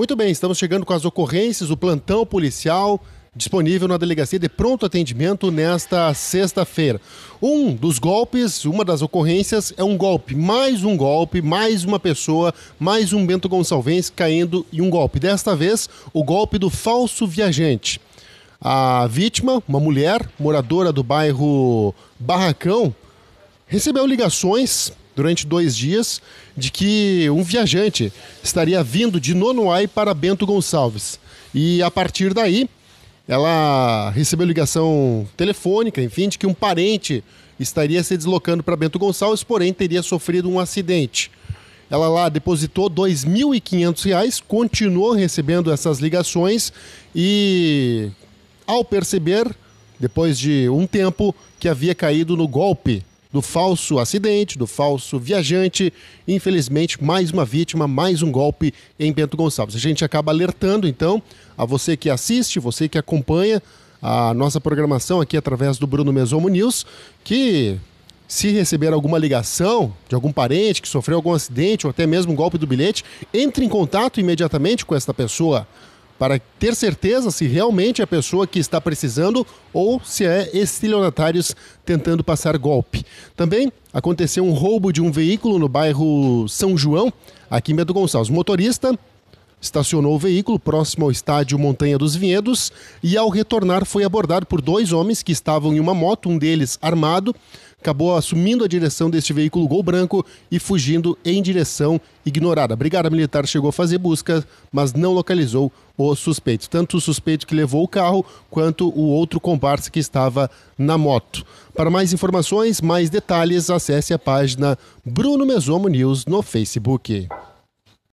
Muito bem, estamos chegando com as ocorrências, o plantão policial disponível na delegacia de pronto atendimento nesta sexta-feira. Um dos golpes, uma das ocorrências é um golpe, mais um golpe, mais uma pessoa, mais um Bento Gonçalves caindo em um golpe. Desta vez, o golpe do falso viajante. A vítima, uma mulher moradora do bairro Barracão, recebeu ligações durante dois dias de que um viajante estaria vindo de Nonuai para Bento Gonçalves. E a partir daí, ela recebeu ligação telefônica, enfim, de que um parente estaria se deslocando para Bento Gonçalves, porém teria sofrido um acidente. Ela lá depositou R$ 2.500, continuou recebendo essas ligações e, ao perceber, depois de um tempo, que havia caído no golpe do falso acidente, do falso viajante. Infelizmente, mais uma vítima, mais um golpe em Bento Gonçalves. A gente acaba alertando, então, a você que assiste, você que acompanha a nossa programação aqui através do Bruno Mesomo News, que se receber alguma ligação de algum parente que sofreu algum acidente ou até mesmo um golpe do bilhete, entre em contato imediatamente com esta pessoa para ter certeza se realmente é a pessoa que está precisando ou se é estelionatários tentando passar golpe. Também aconteceu um roubo de um veículo no bairro São João, aqui em Bento Gonçalves. O motorista Estacionou o veículo próximo ao estádio Montanha dos Vinhedos e, ao retornar, foi abordado por dois homens que estavam em uma moto, um deles armado. Acabou assumindo a direção deste veículo Gol Branco e fugindo em direção ignorada. A Brigada Militar chegou a fazer busca, mas não localizou o suspeito. Tanto o suspeito que levou o carro, quanto o outro comparsa que estava na moto. Para mais informações, mais detalhes, acesse a página Bruno Mesomo News no Facebook.